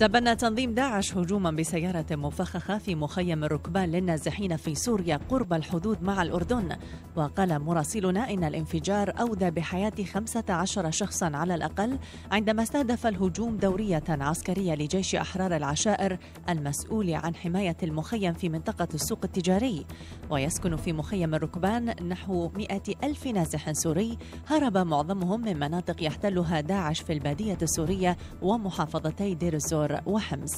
تبنى تنظيم داعش هجوما بسيارة مفخخة في مخيم الركبان للنازحين في سوريا قرب الحدود مع الأردن وقال مراسلنا إن الانفجار أودى بحياة 15 شخصا على الأقل عندما استهدف الهجوم دورية عسكرية لجيش أحرار العشائر المسؤول عن حماية المخيم في منطقة السوق التجاري ويسكن في مخيم الركبان نحو 100 ألف نازح سوري هرب معظمهم من مناطق يحتلها داعش في البادية السورية ومحافظتي دير الزور وحمص